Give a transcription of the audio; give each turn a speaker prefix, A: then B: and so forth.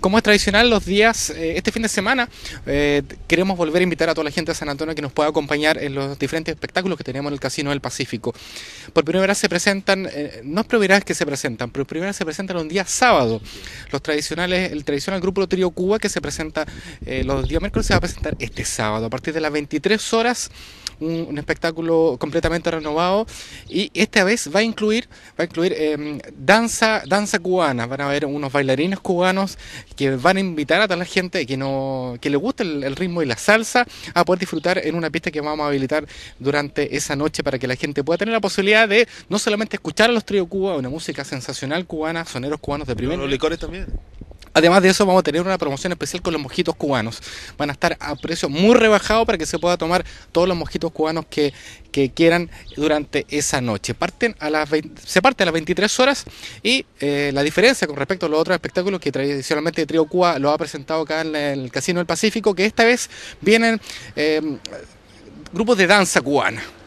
A: Como es tradicional, los días, eh, este fin de semana, eh, queremos volver a invitar a toda la gente de San Antonio que nos pueda acompañar en los diferentes espectáculos que tenemos en el Casino del Pacífico. Por primera vez se presentan, eh, no es primera vez que se presentan, pero primera vez se presentan un día sábado. Los tradicionales, el tradicional grupo Trío Cuba que se presenta los días miércoles se va a presentar este sábado a partir de las 23 horas un, espectáculo completamente renovado y esta vez va a incluir, va a incluir em, danza, danza cubana, van a haber unos bailarines cubanos que van a invitar a toda la gente que no que le guste el, ritmo y la salsa a poder disfrutar en una pista que vamos a habilitar durante esa noche para que la gente pueda tener la posibilidad de no solamente escuchar a los tríos Cuba, una música sensacional cubana, soneros cubanos de primer. Los licores también. Además de eso, vamos a tener una promoción especial con los mojitos cubanos. Van a estar a precio muy rebajado para que se pueda tomar todos los mojitos cubanos que, quieran durante esa noche. Parten a las se parte a las 23 horas y eh, la diferencia con respecto a los otros espectáculos que tradicionalmente Trio Cuba lo ha presentado acá en el Casino del Pacífico, que esta vez vienen eh, grupos de danza cubana.